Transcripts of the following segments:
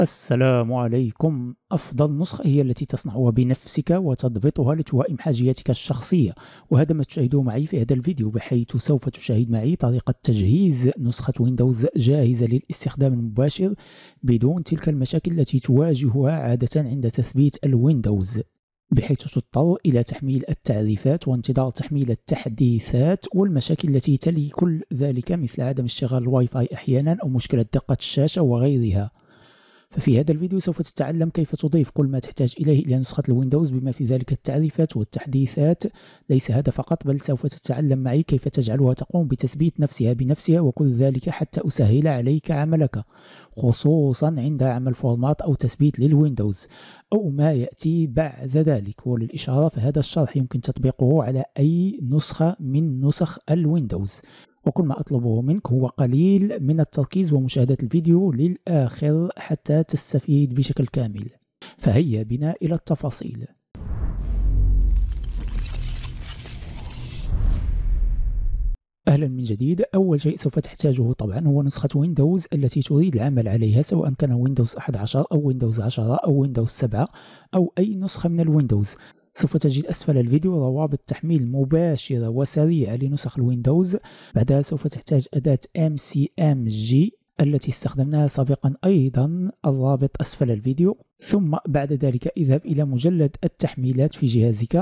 السلام عليكم أفضل نسخة هي التي تصنعها بنفسك وتضبطها لتوائم حاجياتك الشخصية وهذا ما تشاهده معي في هذا الفيديو بحيث سوف تشاهد معي طريقة تجهيز نسخة ويندوز جاهزة للاستخدام المباشر بدون تلك المشاكل التي تواجهها عادة عند تثبيت الويندوز بحيث تضطر إلى تحميل التعريفات وانتظار تحميل التحديثات والمشاكل التي تلي كل ذلك مثل عدم اشتغال الواي فاي أحيانا أو مشكلة دقة الشاشة وغيرها ففي هذا الفيديو سوف تتعلم كيف تضيف كل ما تحتاج إليه إلى نسخة الويندوز بما في ذلك التعريفات والتحديثات ليس هذا فقط بل سوف تتعلم معي كيف تجعلها تقوم بتثبيت نفسها بنفسها وكل ذلك حتى أسهل عليك عملك خصوصا عند عمل فورمات أو تثبيت للويندوز أو ما يأتي بعد ذلك وللإشارة فهذا الشرح يمكن تطبيقه على أي نسخة من نسخ الويندوز وكل ما أطلبه منك هو قليل من التركيز ومشاهدة الفيديو للآخر حتى تستفيد بشكل كامل فهيا بنا إلى التفاصيل اهلا من جديد اول شيء سوف تحتاجه طبعا هو نسخه ويندوز التي تريد العمل عليها سواء كان ويندوز 11 او ويندوز 10 او ويندوز 7 او اي نسخه من الويندوز سوف تجد أسفل الفيديو روابط تحميل مباشرة وسريعة لنسخ الويندوز بعدها سوف تحتاج أداة MCMG التي استخدمناها سابقا أيضا الرابط أسفل الفيديو ثم بعد ذلك اذهب إلى مجلد التحميلات في جهازك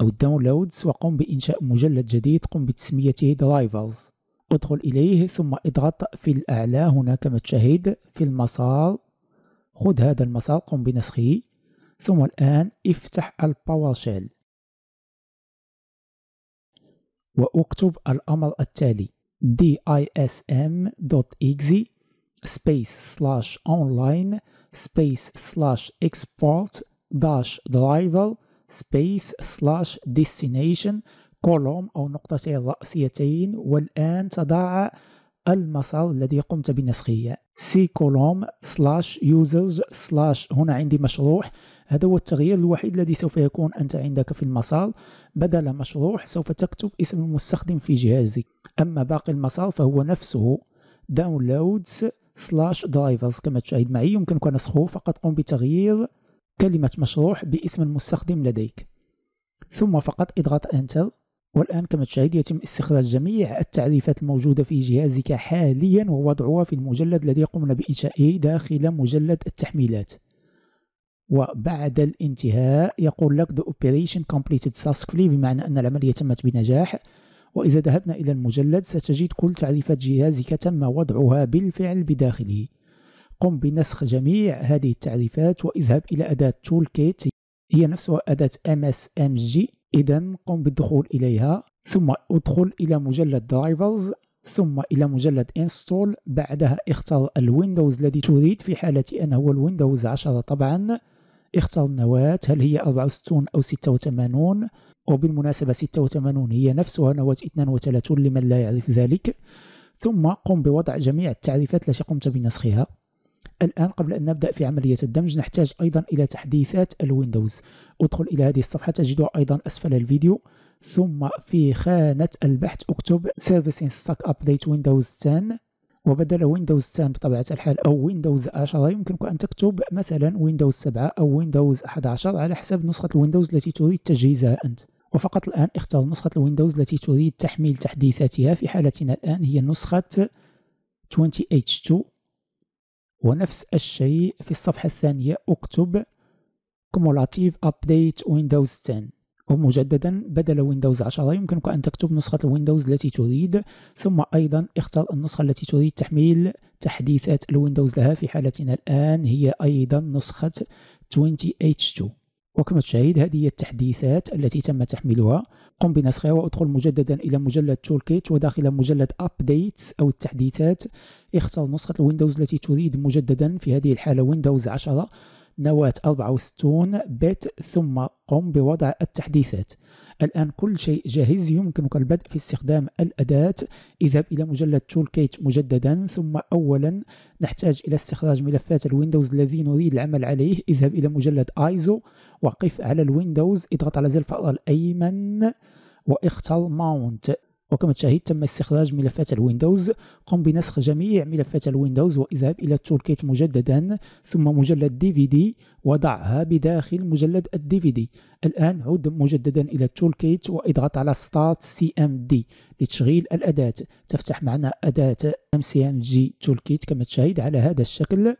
أو الداونلودز وقم بإنشاء مجلد جديد قم بتسميته درايفرز ادخل إليه ثم اضغط في الأعلى هنا كما تشاهد في المسار خذ هذا المسار قم بنسخه ثم الآن افتح شيل واكتب الأمر التالي dism.exe e space slash online space slash export dash driver space slash destination كولوم أو نقطتين الرأسيتين والآن تضع المسار الذي قمت بنسخه سي كولوم سلاش يوزرز سلاش هنا عندي مشروع هذا هو التغيير الوحيد الذي سوف يكون أنت عندك في المسار بدل مشروع سوف تكتب اسم المستخدم في جهازك أما باقي المسار فهو نفسه داونلودز سلاش درايفرز كما تشاهد معي يمكنك نسخه فقط قم بتغيير كلمة مشروع باسم المستخدم لديك ثم فقط اضغط انتر والآن كما تشاهد يتم استخراج جميع التعريفات الموجودة في جهازك حاليا ووضعها في المجلد الذي قمنا بإنشائه داخل مجلد التحميلات وبعد الانتهاء يقول لك the operation completed successfully بمعنى أن العملية تمت بنجاح وإذا ذهبنا إلى المجلد ستجد كل تعريفات جهازك تم وضعها بالفعل بداخله قم بنسخ جميع هذه التعريفات واذهب إلى أداة toolkit هي نفسها أداة MSMG إذا قم بالدخول إليها ثم ادخل إلى مجلد drivers ثم إلى مجلد install بعدها اختر الويندوز الذي تريد في حالة أنه هو الويندوز 10 طبعا اختار النواة هل هي 64 أو 86 وبالمناسبة 86 هي نفسها نواة 32 لمن لا يعرف ذلك ثم قم بوضع جميع التعريفات التي قمت بنسخها الآن قبل أن نبدأ في عملية الدمج نحتاج أيضا إلى تحديثات الويندوز أدخل إلى هذه الصفحة تجدها أيضا أسفل الفيديو ثم في خانة البحث اكتب Service Stack Update Windows 10 وبدل ويندوز 10 بطبيعة الحال أو ويندوز 10 يمكنك أن تكتب مثلا ويندوز 7 أو ويندوز 11 على حسب نسخة الويندوز التي تريد تجهيزها أنت وفقط الآن اختر نسخة الويندوز التي تريد تحميل تحديثاتها في حالتنا الآن هي نسخة 20H2 ونفس الشيء في الصفحة الثانية اكتب Cumulative Update Windows 10 ومجددا بدل ويندوز 10 يمكنك أن تكتب نسخة الويندوز التي تريد ثم أيضا اختر النسخة التي تريد تحميل تحديثات الويندوز لها في حالتنا الآن هي أيضا نسخة 20H2 وكما تشاهد هذه هي التحديثات التي تم تحميلها قم بنسخها وادخل مجددا إلى مجلد Toolkit وداخل مجلد Updates أو التحديثات اختر نسخة الويندوز التي تريد مجددا في هذه الحالة ويندوز 10 نواة 64 بت ثم قم بوضع التحديثات الآن كل شيء جاهز يمكنك البدء في استخدام الأداة اذهب إلى مجلد تول كيت مجددا ثم أولا نحتاج إلى استخراج ملفات الويندوز الذي نريد العمل عليه اذهب إلى مجلد ISO وقف على الويندوز اضغط على زر الفأر الأيمن واختر ماونت وكما تشاهد تم استخراج ملفات الويندوز قم بنسخ جميع ملفات الويندوز واذهب الى التولكيت مجددا ثم مجلد دي في دي وضعها بداخل مجلد الدي في دي الان عد مجددا الى التولكيت واضغط على ستارت سي ام دي لتشغيل الاداه تفتح معنا اداه ام سي ام جي تولكيت كما تشاهد على هذا الشكل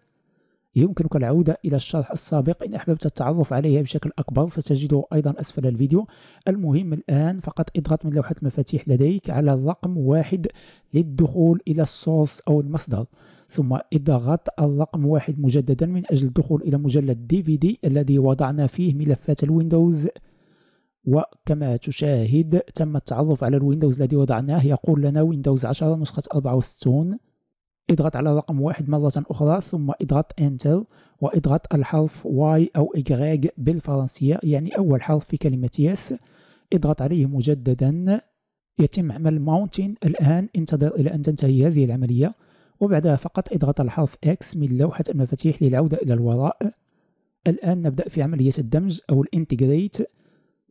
يمكنك العودة إلى الشرح السابق إن أحببت التعرف عليها بشكل أكبر ستجده أيضا أسفل الفيديو المهم الآن فقط اضغط من لوحة المفاتيح لديك على الرقم واحد للدخول إلى السورس أو المصدر ثم اضغط الرقم واحد مجددا من أجل الدخول إلى مجلد دي في دي الذي وضعنا فيه ملفات الويندوز وكما تشاهد تم التعرف على الويندوز الذي وضعناه يقول لنا ويندوز 10 نسخة 64 اضغط على رقم واحد مرة أخرى ثم اضغط Enter واضغط الحرف Y أو Y بالفرنسية يعني أول حرف في كلمة يس اضغط عليه مجددا يتم عمل ماونتين الآن انتظر إلى أن تنتهي هذه العملية وبعدها فقط اضغط الحرف X من لوحة المفاتيح للعودة إلى الوراء الآن نبدأ في عملية الدمج أو الانتجريت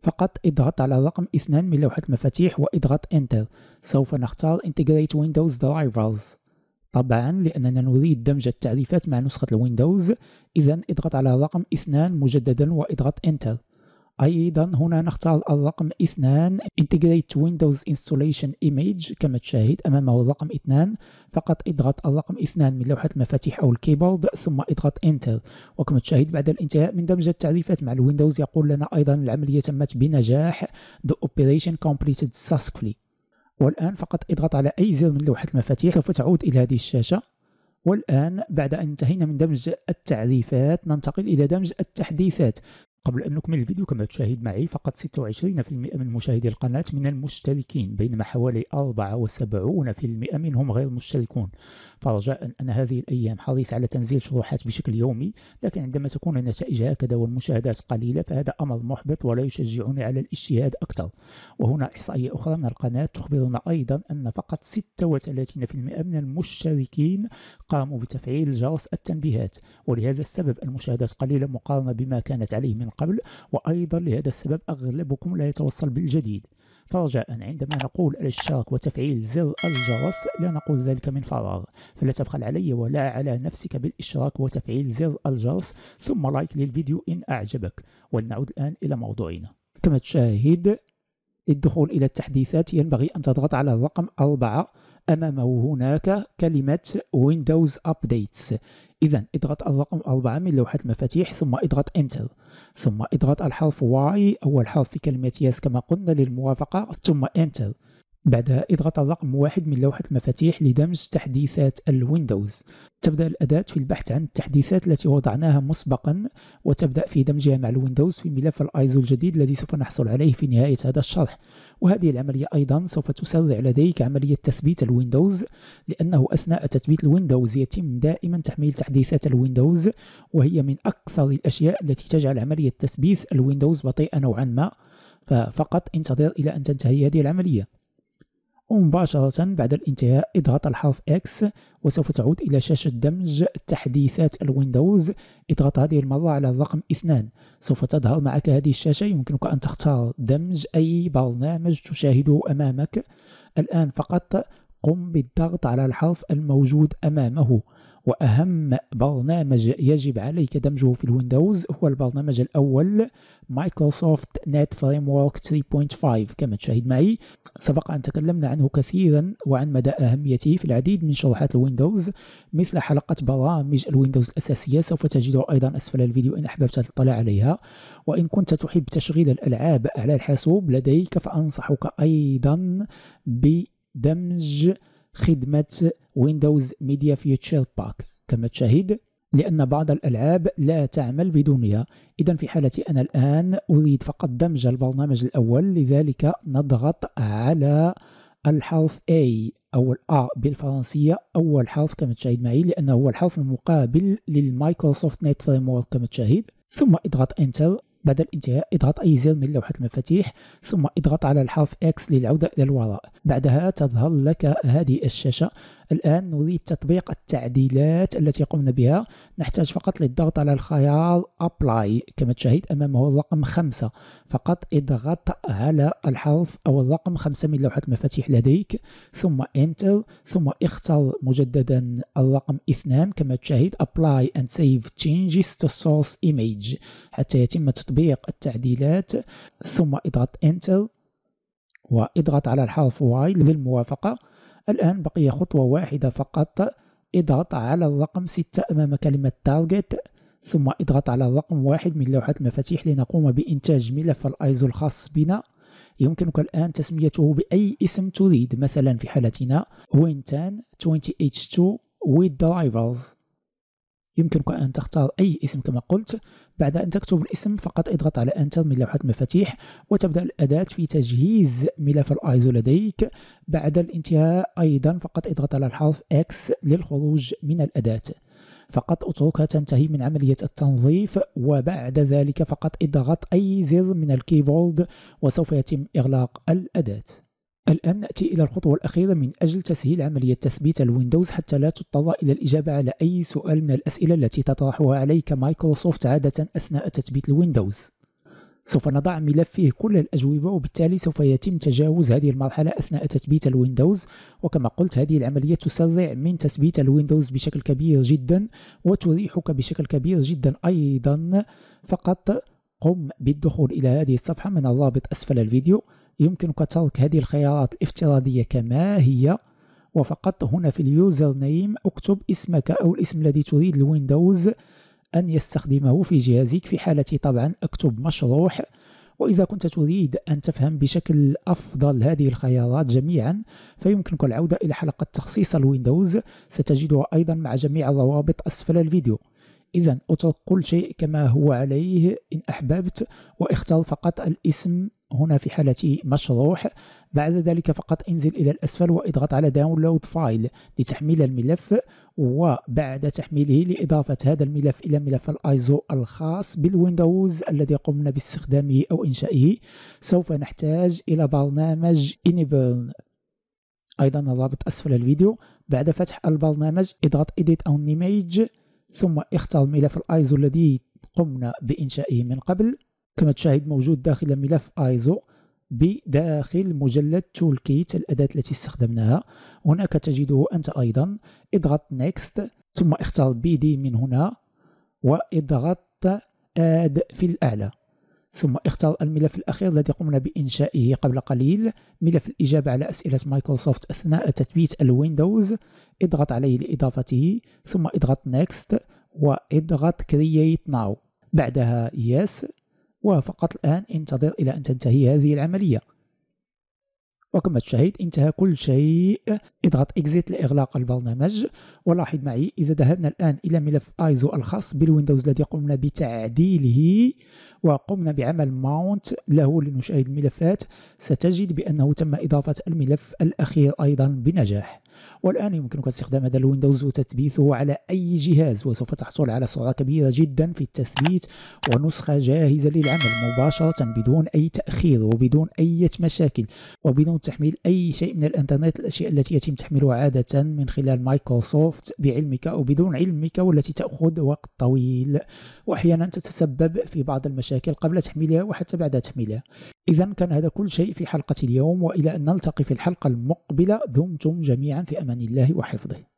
فقط اضغط على رقم 2 من لوحة المفاتيح واضغط Enter سوف نختار Integrate Windows Drivers طبعا لأننا نريد دمج التعريفات مع نسخة الويندوز إذا اضغط على الرقم اثنان مجددا واضغط Enter أيضا هنا نختار الرقم اثنان Integrate Windows Installation Image كما تشاهد أمامه الرقم اثنان فقط اضغط الرقم اثنان من لوحة المفاتيح أو الكيبورد ثم اضغط Enter وكما تشاهد بعد الانتهاء من دمج التعريفات مع الويندوز يقول لنا أيضا العملية تمت بنجاح The operation completed successfully والآن فقط اضغط على أي زر من لوحة المفاتيح سوف تعود إلى هذه الشاشة والآن بعد أن انتهينا من دمج التعريفات ننتقل إلى دمج التحديثات قبل أن نكمل الفيديو كما تشاهد معي فقط 26% من مشاهدي القناة من المشتركين بينما حوالي 74% منهم غير مشتركون فرجاء أن هذه الأيام حريص على تنزيل شروحات بشكل يومي لكن عندما تكون النتائج هكذا والمشاهدات قليلة فهذا أمر محبط ولا يشجعني على الاجتهاد أكثر وهنا إحصائية أخرى من القناة تخبرنا أيضا أن فقط 36% من المشتركين قاموا بتفعيل جرس التنبيهات ولهذا السبب المشاهدات قليلة مقارنة بما كانت عليه من قبل وأيضا لهذا السبب أغلبكم لا يتوصل بالجديد فرجاء عندما نقول الاشتراك وتفعيل زر الجرس لا نقول ذلك من فراغ فلا تبخل علي ولا على نفسك بالاشتراك وتفعيل زر الجرس ثم لايك للفيديو إن أعجبك ولنعود الآن إلى موضوعنا كما تشاهد للدخول إلى التحديثات ينبغي أن تضغط على الرقم 4 أمامه هناك كلمة ويندوز أبديتس إذا اضغط الرقم 4 من لوحة المفاتيح ثم اضغط Enter ثم اضغط الحرف Y أول حرف في كلمة Yes كما قلنا للموافقة ثم Enter بعدها اضغط الرقم واحد من لوحة المفاتيح لدمج تحديثات الويندوز تبدأ الأداة في البحث عن التحديثات التي وضعناها مسبقا وتبدأ في دمجها مع الويندوز في ملف الايزو الجديد الذي سوف نحصل عليه في نهاية هذا الشرح وهذه العملية أيضا سوف تسرع لديك عملية تثبيت الويندوز لأنه أثناء تثبيت الويندوز يتم دائما تحميل تحديثات الويندوز وهي من أكثر الأشياء التي تجعل عملية تثبيت الويندوز بطيئة نوعا ما فقط انتظر إلى أن تنتهي هذه العملية ومباشرة بعد الانتهاء اضغط الحرف X وسوف تعود إلى شاشة دمج تحديثات الويندوز اضغط هذه المرة على الرقم 2 سوف تظهر معك هذه الشاشة يمكنك أن تختار دمج أي برنامج تشاهده أمامك الآن فقط قم بالضغط على الحرف الموجود أمامه وأهم برنامج يجب عليك دمجه في الويندوز هو البرنامج الأول مايكروسوفت نت فريم وورك 3.5 كما تشاهد معي سبق أن تكلمنا عنه كثيرا وعن مدى أهميته في العديد من شروحات الويندوز مثل حلقة برامج الويندوز الأساسية سوف تجدها أيضا أسفل الفيديو إن أحببت الاطلاع عليها وإن كنت تحب تشغيل الألعاب على الحاسوب لديك فأنصحك أيضا بدمج خدمة ويندوز ميديا فيوتشر باك كما تشاهد لأن بعض الألعاب لا تعمل بدونها إذا في حالتي أنا الآن أريد فقط دمج البرنامج الأول لذلك نضغط على الحرف A أو A بالفرنسية أول حرف كما تشاهد معي لأنه هو الحرف المقابل للمايكروسوفت نت فريم كما تشاهد ثم اضغط انتر بعد الانتهاء اضغط أي زر من لوحة المفاتيح ثم اضغط على الحرف X للعودة إلى الوراء بعدها تظهر لك هذه الشاشة الآن نريد تطبيق التعديلات التي قمنا بها نحتاج فقط للضغط على الخيار Apply كما تشاهد أمامه الرقم خمسة فقط اضغط على الحرف أو الرقم خمسة من لوحة المفاتيح لديك ثم Enter ثم اختر مجددا الرقم اثنان كما تشاهد Apply and Save Changes to Source Image حتى يتم تطبيق التعديلات ثم اضغط Enter واضغط على الحرف Y للموافقة الآن بقي خطوة واحدة فقط اضغط على الرقم 6 أمام كلمة تارجت ثم اضغط على الرقم واحد من لوحة المفاتيح لنقوم بإنتاج ملف الأيزو الخاص بنا يمكنك الآن تسميته بأي اسم تريد مثلا في حالتنا وينتان 10 20 20H2 with drivers يمكنك أن تختار أي اسم كما قلت بعد أن تكتب الاسم فقط اضغط على أنتر من لوحة المفاتيح وتبدأ الأداة في تجهيز ملف الأيزو لديك بعد الانتهاء أيضا فقط اضغط على الحرف X للخروج من الأداة فقط اتركها تنتهي من عملية التنظيف وبعد ذلك فقط اضغط أي زر من الكيبورد وسوف يتم إغلاق الأداة الآن نأتي إلى الخطوة الأخيرة من أجل تسهيل عملية تثبيت الويندوز حتى لا تضطر إلى الإجابة على أي سؤال من الأسئلة التي تطرحها عليك مايكروسوفت عادة أثناء تثبيت الويندوز سوف نضع ملف فيه كل الأجوبة وبالتالي سوف يتم تجاوز هذه المرحلة أثناء تثبيت الويندوز وكما قلت هذه العملية تسرع من تثبيت الويندوز بشكل كبير جدا وتريحك بشكل كبير جدا أيضا فقط قم بالدخول إلى هذه الصفحة من الرابط أسفل الفيديو يمكنك ترك هذه الخيارات الافتراضية كما هي وفقط هنا في اليوزر نيم اكتب اسمك أو الاسم الذي تريد الويندوز أن يستخدمه في جهازك في حالتي طبعا أكتب مشروح وإذا كنت تريد أن تفهم بشكل أفضل هذه الخيارات جميعا فيمكنك العودة إلى حلقة تخصيص الويندوز ستجدها أيضا مع جميع الروابط أسفل الفيديو إذا اترك كل شيء كما هو عليه إن أحببت واختار فقط الاسم هنا في حالة مشروح بعد ذلك فقط انزل إلى الأسفل واضغط على داونلود فايل لتحميل الملف وبعد تحميله لإضافة هذا الملف إلى ملف الآيزو الخاص بالويندوز الذي قمنا باستخدامه أو إنشائه سوف نحتاج إلى برنامج إنيبل أيضا الرابط أسفل الفيديو بعد فتح البرنامج اضغط Edit on Image ثم اختر ملف الآيزو الذي قمنا بإنشائه من قبل كما تشاهد موجود داخل ملف ايزو بداخل مجلد تول كيت الأداة التي استخدمناها هناك تجده أنت أيضا اضغط next ثم اختار بي دي من هنا واضغط add في الأعلى ثم اختار الملف الأخير الذي قمنا بإنشائه قبل قليل ملف الإجابة على أسئلة مايكروسوفت أثناء تثبيت الويندوز اضغط عليه لإضافته ثم اضغط next واضغط create now بعدها yes وفقط الآن انتظر إلى أن تنتهي هذه العملية وكما تشاهد انتهى كل شيء اضغط اكزيت لاغلاق البرنامج ولاحظ معي اذا ذهبنا الان الى ملف ايزو الخاص بالويندوز الذي قمنا بتعديله وقمنا بعمل ماونت له لنشاهد الملفات ستجد بانه تم اضافه الملف الاخير ايضا بنجاح والآن يمكنك استخدام هذا الويندوز وتثبيته على أي جهاز وسوف تحصل على سرعة كبيرة جدا في التثبيت ونسخة جاهزة للعمل مباشرة بدون أي تأخير وبدون أي مشاكل وبدون تحميل أي شيء من الإنترنت الأشياء التي يتم تحملها عادة من خلال مايكروسوفت بعلمك أو بدون علمك والتي تأخذ وقت طويل وأحيانا تتسبب في بعض المشاكل قبل تحميلها وحتى بعد تحميلها إذا كان هذا كل شيء في حلقة اليوم وإلى أن نلتقي في الحلقة المقبلة دمتم جميعا في أمان الله وحفظه